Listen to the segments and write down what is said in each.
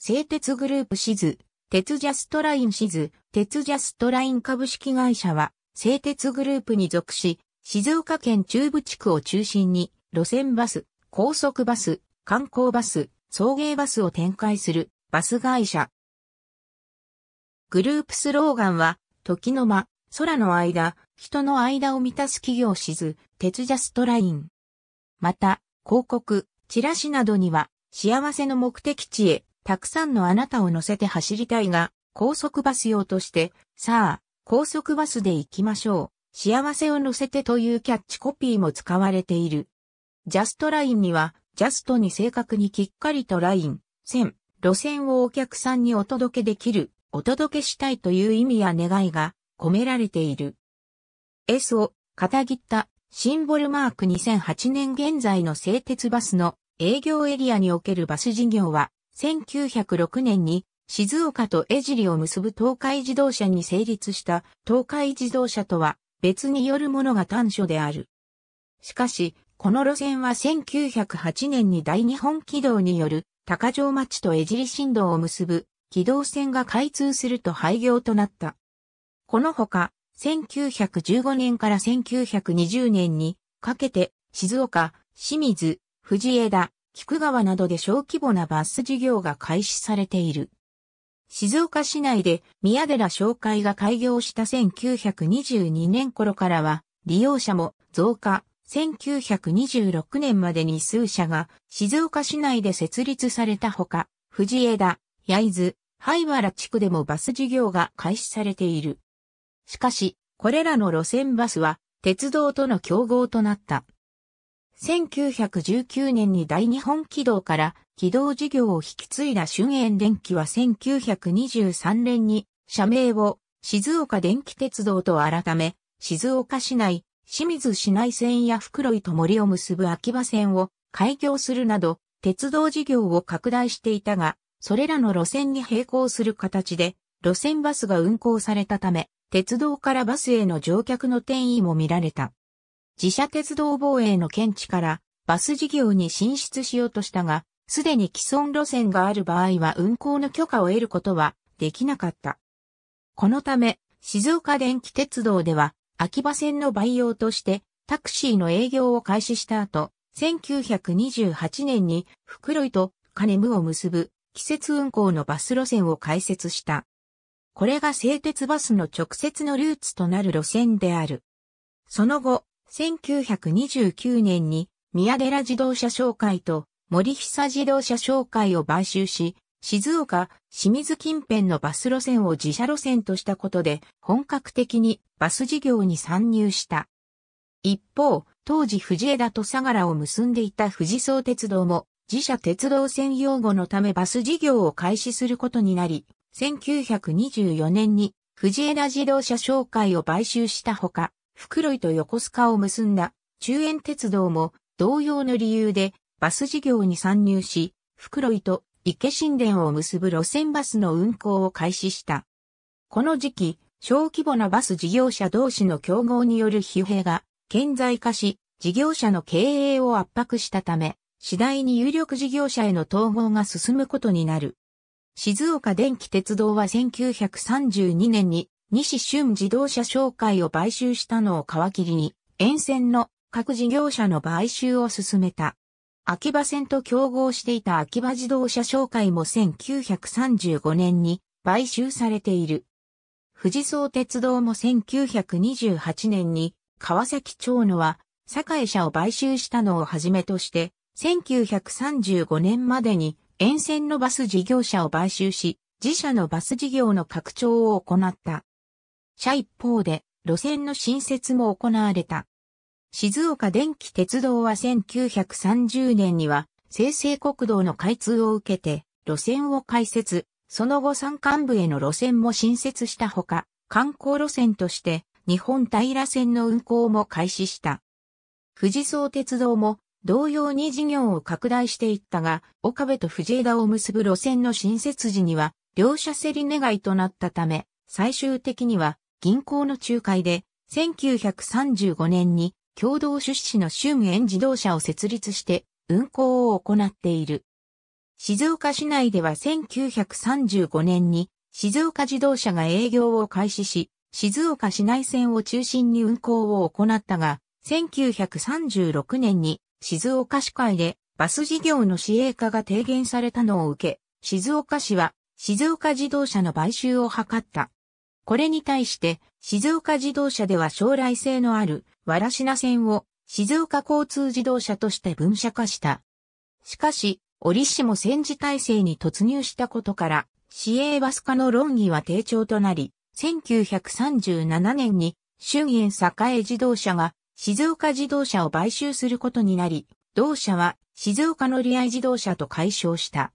製鉄グループシズ、鉄ジャストラインシズ、鉄ジャストライン株式会社は、製鉄グループに属し、静岡県中部地区を中心に、路線バス、高速バス、観光バス、送迎バスを展開するバス会社。グループスローガンは、時の間、空の間、人の間を満たす企業しず、鉄ジャストライン。また、広告、チラシなどには、幸せの目的地へ、たくさんのあなたを乗せて走りたいが、高速バス用として、さあ、高速バスで行きましょう。幸せを乗せてというキャッチコピーも使われている。ジャストラインには、ジャストに正確にきっかりとライン、線、路線をお客さんにお届けできる、お届けしたいという意味や願いが込められている。S を、片切った、シンボルマーク2008年現在の製鉄バスの営業エリアにおけるバス事業は、1906年に静岡と江尻を結ぶ東海自動車に成立した東海自動車とは別によるものが短所である。しかし、この路線は1908年に大日本軌道による高城町と江尻新道を結ぶ軌道線が開通すると廃業となった。このほか、1915年から1920年にかけて静岡、清水、藤枝、菊川などで小規模なバス事業が開始されている。静岡市内で宮寺商会が開業した1922年頃からは利用者も増加。1926年までに数社が静岡市内で設立されたほか、藤枝、焼津、灰原地区でもバス事業が開始されている。しかし、これらの路線バスは鉄道との競合となった。1919年に大日本軌道から軌道事業を引き継いだ春園電機は1923年に社名を静岡電気鉄道と改め、静岡市内、清水市内線や袋井と森を結ぶ秋葉線を開業するなど、鉄道事業を拡大していたが、それらの路線に並行する形で、路線バスが運行されたため、鉄道からバスへの乗客の転移も見られた。自社鉄道防衛の見地からバス事業に進出しようとしたが、すでに既存路線がある場合は運行の許可を得ることはできなかった。このため、静岡電気鉄道では、秋葉線の培養としてタクシーの営業を開始した後、1928年に袋井と金無を結ぶ季節運行のバス路線を開設した。これが製鉄バスの直接のルーツとなる路線である。その後、1929年に宮寺自動車商会と森久自動車商会を買収し、静岡、清水近辺のバス路線を自社路線としたことで本格的にバス事業に参入した。一方、当時藤枝と相良を結んでいた藤士総鉄道も自社鉄道専用語のためバス事業を開始することになり、1924年に藤枝自動車商会を買収したほか、袋井と横須賀を結んだ中園鉄道も同様の理由でバス事業に参入し、袋井と池神殿を結ぶ路線バスの運行を開始した。この時期、小規模なバス事業者同士の競合による疲弊が顕在化し、事業者の経営を圧迫したため、次第に有力事業者への統合が進むことになる。静岡電気鉄道は1932年に西春自動車商会を買収したのを皮切りに、沿線の各事業者の買収を進めた。秋葉線と競合していた秋葉自動車商会も1935年に買収されている。富士総鉄道も1928年に川崎町野は堺社を買収したのをはじめとして、1935年までに沿線のバス事業者を買収し、自社のバス事業の拡張を行った。車一方で路線の新設も行われた。静岡電気鉄道は1930年には、生成国道の開通を受けて、路線を開設、その後山間部への路線も新設したほか、観光路線として、日本平線の運行も開始した。富士総鉄道も同様に事業を拡大していったが、岡部と藤枝を結ぶ路線の新設時には、両者競り願いとなったため、最終的には銀行の仲介で、1935年に共同出資の春園自動車を設立して運行を行っている。静岡市内では1935年に静岡自動車が営業を開始し、静岡市内線を中心に運行を行ったが、1936年に静岡市会でバス事業の市営化が提言されたのを受け、静岡市は静岡自動車の買収を図った。これに対して、静岡自動車では将来性のある、わらしな線を、静岡交通自動車として分社化した。しかし、折しも戦時体制に突入したことから、市営バス化の論議は低調となり、1937年に、春園栄自動車が、静岡自動車を買収することになり、同社は、静岡乗り合い自動車と解消した。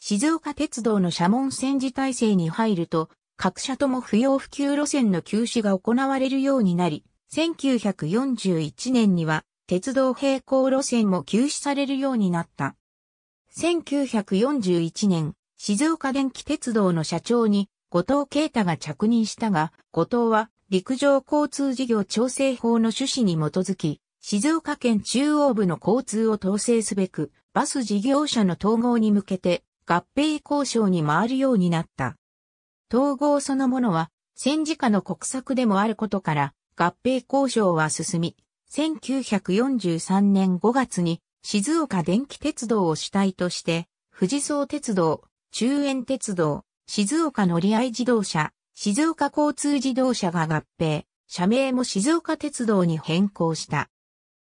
静岡鉄道の社門戦時体制に入ると、各社とも不要不急路線の休止が行われるようになり、1941年には鉄道並行路線も休止されるようになった。1941年、静岡電気鉄道の社長に後藤啓太が着任したが、後藤は陸上交通事業調整法の趣旨に基づき、静岡県中央部の交通を統制すべく、バス事業者の統合に向けて合併交渉に回るようになった。統合そのものは戦時下の国策でもあることから合併交渉は進み、1943年5月に静岡電気鉄道を主体として、富士総鉄道、中遠鉄道、静岡乗り合い自動車、静岡交通自動車が合併、社名も静岡鉄道に変更した。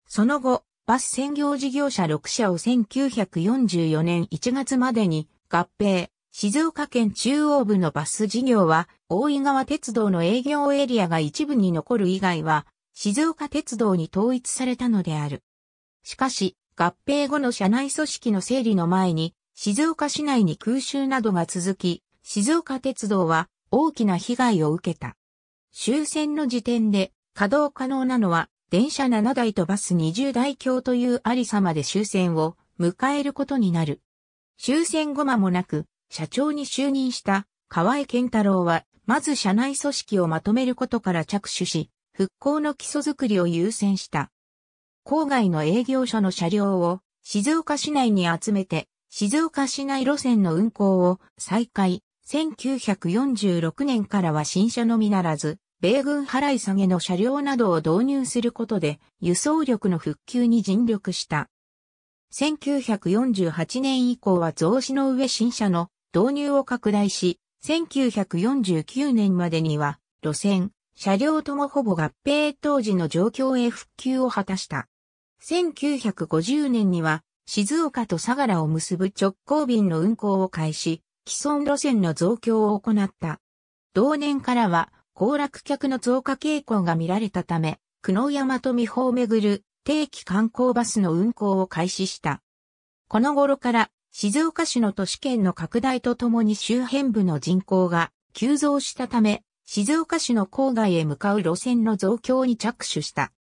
その後、バス専業事業者6社を1944年1月までに合併、静岡県中央部のバス事業は、大井川鉄道の営業エリアが一部に残る以外は、静岡鉄道に統一されたのである。しかし、合併後の社内組織の整理の前に、静岡市内に空襲などが続き、静岡鉄道は大きな被害を受けた。終戦の時点で稼働可能なのは電車7台とバス20台強というありさまで終戦を迎えることになる。終戦後間もなく社長に就任した河江健太郎は、まず社内組織をまとめることから着手し、復興の基礎づくりを優先した。郊外の営業所の車両を静岡市内に集めて、静岡市内路線の運行を再開。1946年からは新車のみならず、米軍払い下げの車両などを導入することで、輸送力の復旧に尽力した。1948年以降は増資の上新車の導入を拡大し、1949年までには、路線、車両ともほぼ合併当時の状況へ復旧を果たした。1950年には、静岡と相良を結ぶ直行便の運行を開始、既存路線の増強を行った。同年からは、行楽客の増加傾向が見られたため、久能山と美穂をめぐる定期観光バスの運行を開始した。この頃から静岡市の都市圏の拡大とともに周辺部の人口が急増したため、静岡市の郊外へ向かう路線の増強に着手した。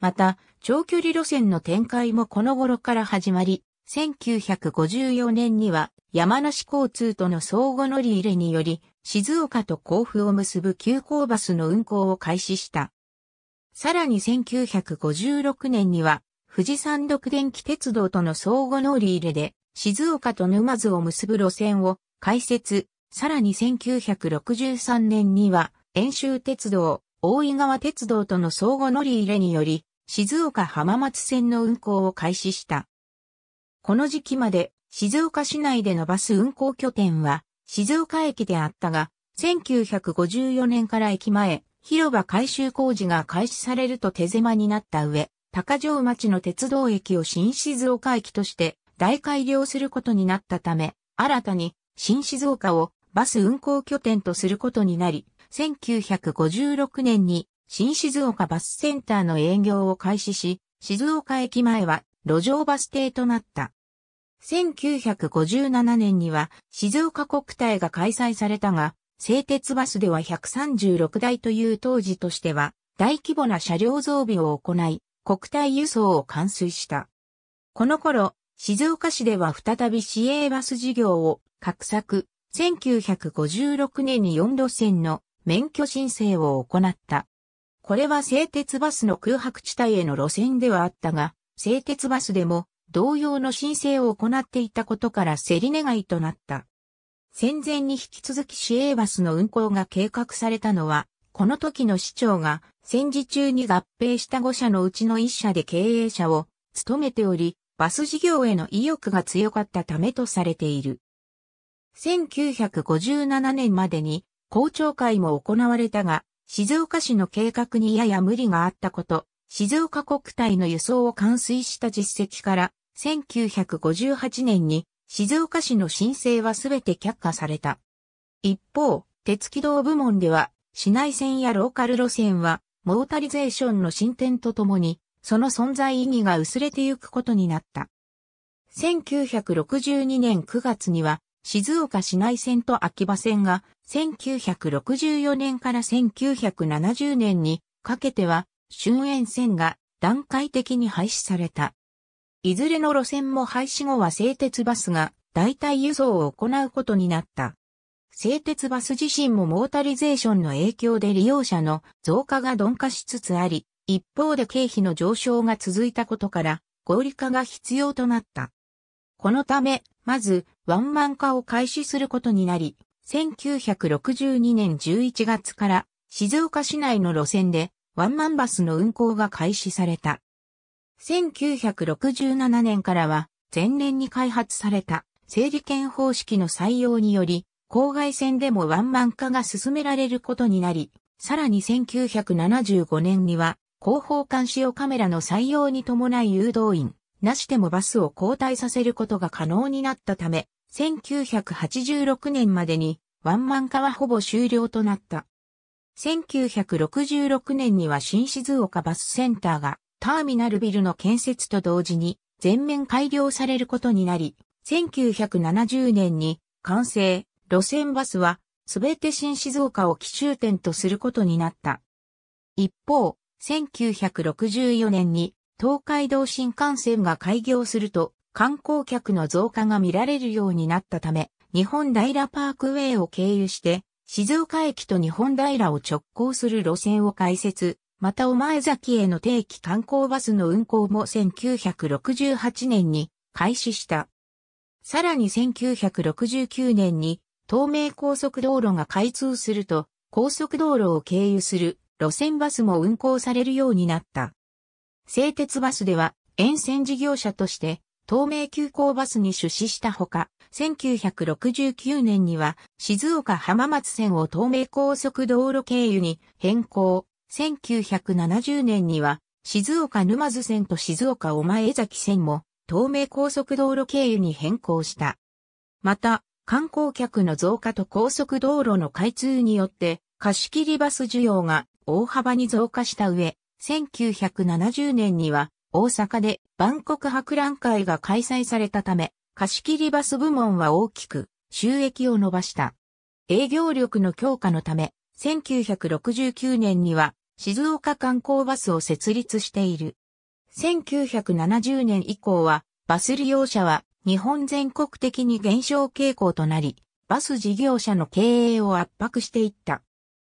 また、長距離路線の展開もこの頃から始まり、1954年には山梨交通との相互乗り入れにより、静岡と甲府を結ぶ急行バスの運行を開始した。さらに1956年には、富士山独電気鉄道との相互乗り入れで、静岡と沼津を結ぶ路線を開設、さらに1963年には、遠州鉄道、大井川鉄道との相互乗り入れにより、静岡浜松線の運行を開始した。この時期まで、静岡市内でのバス運行拠点は、静岡駅であったが、1954年から駅前、広場改修工事が開始されると手狭になった上、高城町の鉄道駅を新静岡駅として大改良することになったため、新たに新静岡をバス運行拠点とすることになり、1956年に新静岡バスセンターの営業を開始し、静岡駅前は路上バス停となった。1957年には静岡国体が開催されたが、製鉄バスでは136台という当時としては大規模な車両増備を行い、国体輸送を完遂した。この頃、静岡市では再び市営バス事業を画策、1956年に4路線の免許申請を行った。これは製鉄バスの空白地帯への路線ではあったが、製鉄バスでも同様の申請を行っていたことから競り願いとなった。戦前に引き続き市営バスの運行が計画されたのは、この時の市長が戦時中に合併した5社のうちの1社で経営者を務めており、バス事業への意欲が強かったためとされている。1957年までに校長会も行われたが、静岡市の計画にやや無理があったこと、静岡国体の輸送を完遂した実績から、1958年に静岡市の申請はすべて却下された。一方、鉄軌道部門では、市内線やローカル路線は、モータリゼーションの進展とともに、その存在意義が薄れてゆくことになった。1962年9月には、静岡市内線と秋葉線が、1964年から1970年にかけては、春園線が段階的に廃止された。いずれの路線も廃止後は製鉄バスが代替輸送を行うことになった。製鉄バス自身もモータリゼーションの影響で利用者の増加が鈍化しつつあり、一方で経費の上昇が続いたことから合理化が必要となった。このため、まず、ワンマン化を開始することになり、1962年11月から静岡市内の路線でワンマンバスの運行が開始された。1967年からは前年に開発された整理券方式の採用により、郊外線でもワンマン化が進められることになり、さらに1975年には後方監視用カメラの採用に伴い誘導員、なしでもバスを交代させることが可能になったため、1986年までにワンマン化はほぼ終了となった。1966年には新静岡バスセンターがターミナルビルの建設と同時に全面改良されることになり、1970年に完成、路線バスはすべて新静岡を基中点とすることになった。一方、1964年に東海道新幹線が開業すると観光客の増加が見られるようになったため、日本平パークウェイを経由して、静岡駅と日本平を直行する路線を開設、またお前崎への定期観光バスの運行も1968年に開始した。さらに1969年に東名高速道路が開通すると、高速道路を経由する路線バスも運行されるようになった。製鉄バスでは沿線事業者として東名急行バスに出資したほか、1969年には静岡浜松線を東名高速道路経由に変更。1970年には静岡沼津線と静岡お前江崎線も東名高速道路経由に変更した。また、観光客の増加と高速道路の開通によって貸し切りバス需要が大幅に増加した上、1970年には大阪で万国博覧会が開催されたため、貸切バス部門は大きく収益を伸ばした。営業力の強化のため、1969年には静岡観光バスを設立している。1970年以降はバス利用者は日本全国的に減少傾向となり、バス事業者の経営を圧迫していった。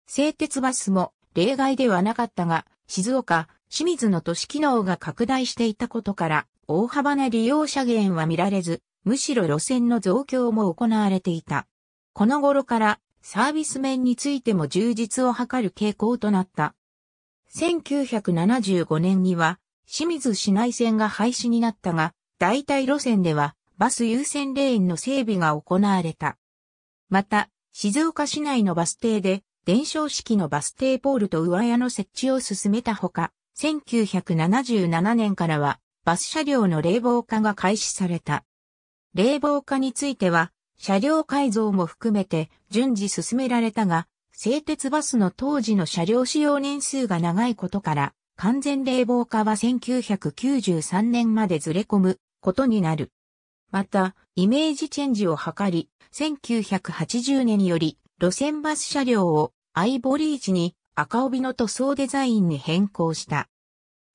製鉄バスも例外ではなかったが、静岡、清水の都市機能が拡大していたことから、大幅な利用者減は見られず、むしろ路線の増強も行われていた。この頃からサービス面についても充実を図る傾向となった。1975年には清水市内線が廃止になったが、代替路線ではバス優先レーンの整備が行われた。また、静岡市内のバス停で伝承式のバス停ポールと上屋の設置を進めたほか、1977年からはバス車両の冷房化が開始された。冷房化については、車両改造も含めて順次進められたが、製鉄バスの当時の車両使用年数が長いことから、完全冷房化は1993年までずれ込むことになる。また、イメージチェンジを図り、1980年より路線バス車両をアイボリー地に赤帯の塗装デザインに変更した。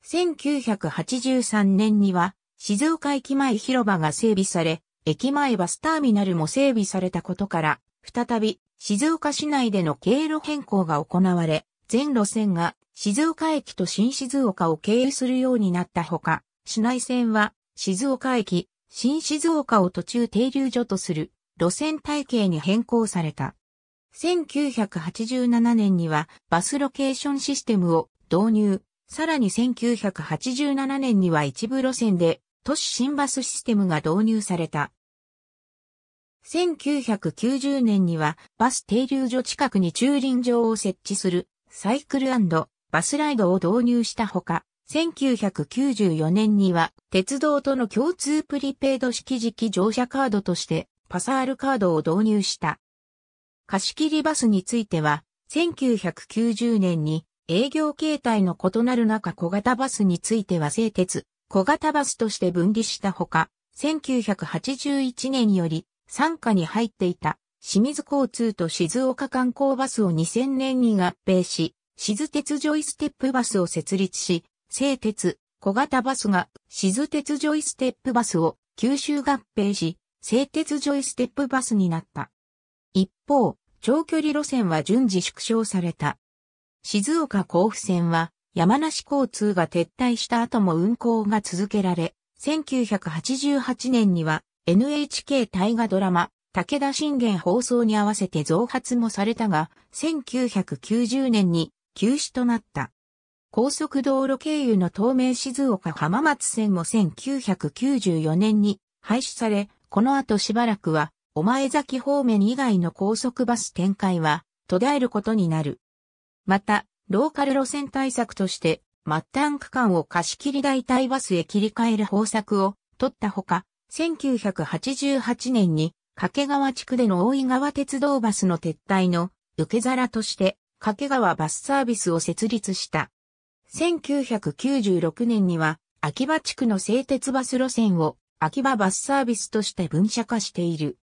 1983年には静岡駅前広場が整備され、駅前バスターミナルも整備されたことから、再び静岡市内での経路変更が行われ、全路線が静岡駅と新静岡を経由するようになったほか、市内線は静岡駅、新静岡を途中停留所とする路線体系に変更された。1987年にはバスロケーションシステムを導入。さらに1987年には一部路線で都市新バスシステムが導入された。1990年にはバス停留所近くに駐輪場を設置するサイクルバスライドを導入したほか、1994年には鉄道との共通プリペイド式磁気乗車カードとしてパサールカードを導入した。貸し切りバスについては、1990年に営業形態の異なる中小型バスについては製鉄、小型バスとして分離したほか、1981年より傘下に入っていた清水交通と静岡観光バスを2000年に合併し、静鉄ジョイステップバスを設立し、製鉄、小型バスが静鉄ジョイステップバスを九州合併し、製鉄ジョイステップバスになった。一方、長距離路線は順次縮小された。静岡甲府線は山梨交通が撤退した後も運行が続けられ、1988年には NHK 大河ドラマ、武田信玄放送に合わせて増発もされたが、1990年に休止となった。高速道路経由の東名静岡浜松線も1994年に廃止され、この後しばらくはお前崎方面以外の高速バス展開は途絶えることになる。また、ローカル路線対策として、末端区間を貸切代替バスへ切り替える方策を取ったほか、1988年に掛川地区での大井川鉄道バスの撤退の受け皿として掛川バスサービスを設立した。1996年には秋葉地区の製鉄バス路線を秋葉バスサービスとして分社化している。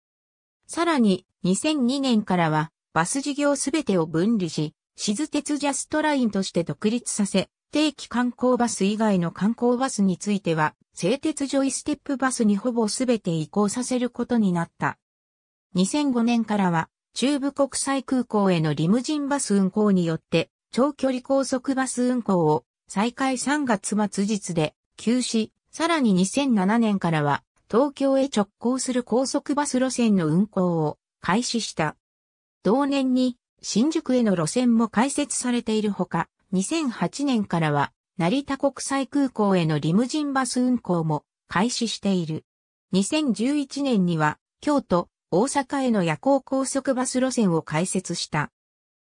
さらに、2002年からは、バス事業すべてを分離し、静鉄ジャストラインとして独立させ、定期観光バス以外の観光バスについては、製鉄ジョイステップバスにほぼすべて移行させることになった。2005年からは、中部国際空港へのリムジンバス運行によって、長距離高速バス運行を再開3月末日で休止、さらに2007年からは東京へ直行する高速バス路線の運行を開始した。同年に新宿への路線も開設されているほか、2008年からは成田国際空港へのリムジンバス運行も開始している。2011年には京都、大阪への夜行高速バス路線を開設した。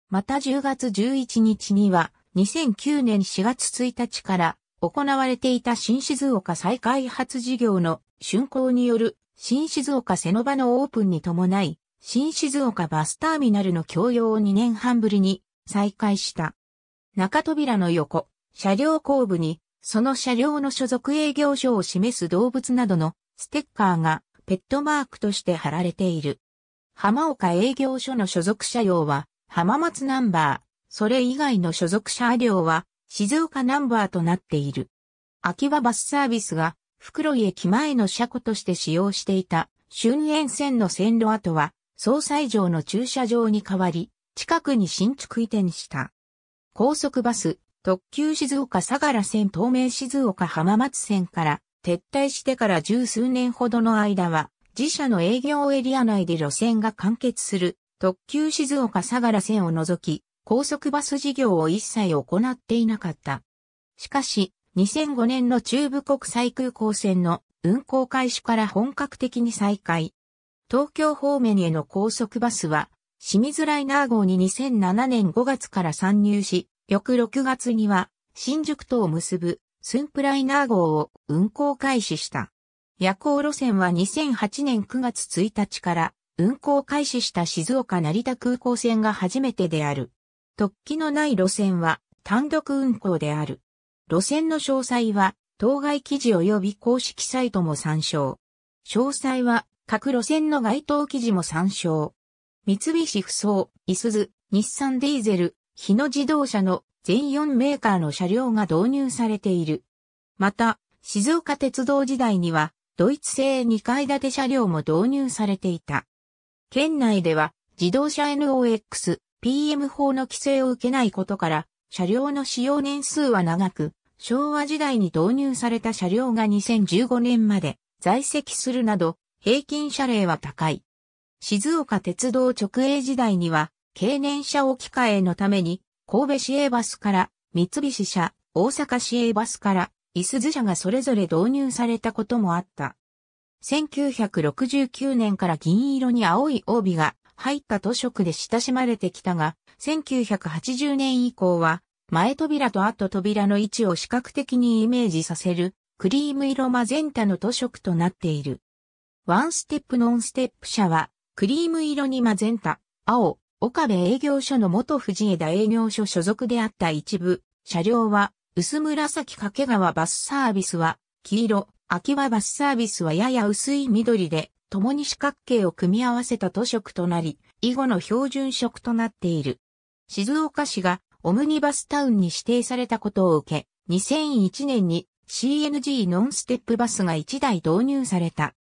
また10月11日には2009年4月1日から行われていた新静岡再開発事業の竣工による新静岡瀬ノ場のオープンに伴い、新静岡バスターミナルの供用を2年半ぶりに再開した。中扉の横、車両後部に、その車両の所属営業所を示す動物などのステッカーがペットマークとして貼られている。浜岡営業所の所属車両は、浜松ナンバー、それ以外の所属車両は、静岡ナンバーとなっている。秋葉バスサービスが、袋井駅前の車庫として使用していた、春園線の線路跡は、総裁城の駐車場に変わり、近くに新築移転した。高速バス、特急静岡相良線東名静岡浜松線から撤退してから十数年ほどの間は、自社の営業エリア内で路線が完結する特急静岡相良線を除き、高速バス事業を一切行っていなかった。しかし、2005年の中部国際空港線の運行開始から本格的に再開。東京方面への高速バスは、清水ライナー号に2007年5月から参入し、翌6月には、新宿とを結ぶ、スンプライナー号を運行開始した。夜行路線は2008年9月1日から、運行開始した静岡成田空港線が初めてである。特記のない路線は単独運行である。路線の詳細は当該記事及び公式サイトも参照。詳細は各路線の該当記事も参照。三菱ふそう、いす日産ディーゼル、日野自動車の全4メーカーの車両が導入されている。また、静岡鉄道時代には、ドイツ製2階建て車両も導入されていた。県内では、自動車 NOX、PM 法の規制を受けないことから、車両の使用年数は長く、昭和時代に導入された車両が2015年まで在籍するなど、平均車齢は高い。静岡鉄道直営時代には、経年車置き換えのために、神戸市営バスから、三菱車、大阪市営バスから、いす津車がそれぞれ導入されたこともあった。1969年から銀色に青い帯が入った図書区で親しまれてきたが、1980年以降は、前扉と後扉の位置を視覚的にイメージさせる、クリーム色マゼンタの図書区となっている。ワンステップノンステップ社は、クリーム色にマゼンタ、青、岡部営業所の元藤枝営業所所属であった一部、車両は、薄紫掛川バスサービスは、黄色、秋葉バスサービスはやや薄い緑で、共に四角形を組み合わせた図色となり、以後の標準色となっている。静岡市がオムニバスタウンに指定されたことを受け、2001年に CNG ノンステップバスが1台導入された。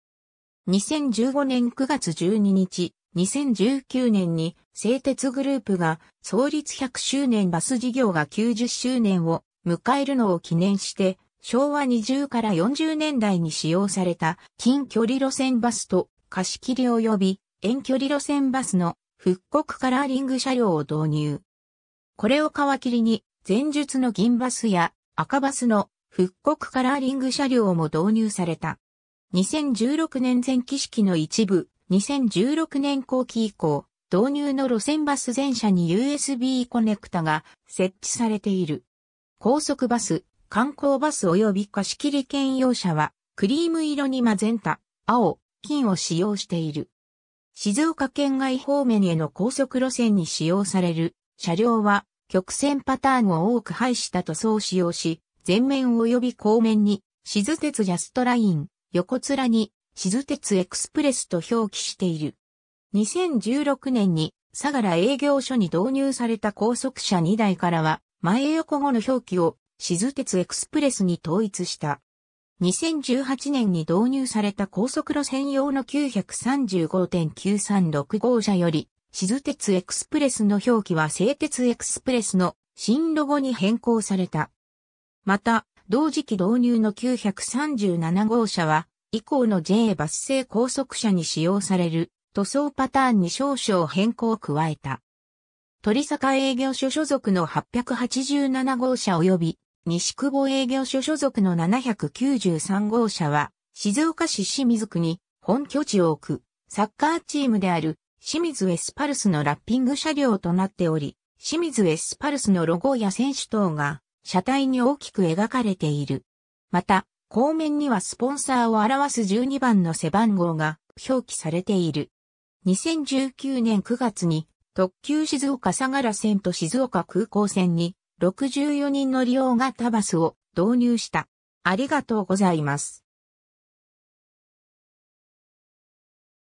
2015年9月12日、2019年に製鉄グループが創立100周年バス事業が90周年を迎えるのを記念して昭和20から40年代に使用された近距離路線バスと貸し切り及び遠距離路線バスの復刻カラーリング車両を導入。これを皮切りに前述の銀バスや赤バスの復刻カラーリング車両も導入された。2016年前期式の一部、2016年後期以降、導入の路線バス全車に USB コネクタが設置されている。高速バス、観光バス及び貸切兼用車は、クリーム色にマゼンタ、青、金を使用している。静岡県外方面への高速路線に使用される車両は曲線パターンを多く配した塗装を使用し、前面及び後面に、静鉄ジャストライン、横面に、静鉄エクスプレスと表記している。2016年に、相良営業所に導入された高速車2台からは、前横後の表記を静鉄エクスプレスに統一した。2018年に導入された高速路線用の935.936号車より、静鉄エクスプレスの表記は製鉄エクスプレスの新ロゴに変更された。また、同時期導入の937号車は、以降の J バス製高速車に使用される塗装パターンに少々変更を加えた。鳥坂営業所所属の887号車及び西久保営業所所属の793号車は、静岡市清水区に本拠地を置く、サッカーチームである、清水エスパルスのラッピング車両となっており、清水エスパルスのロゴや選手等が、車体に大きく描かれている。また、後面にはスポンサーを表す12番の背番号が表記されている。2019年9月に特急静岡相良線と静岡空港線に64人乗り用型バスを導入した。ありがとうございます。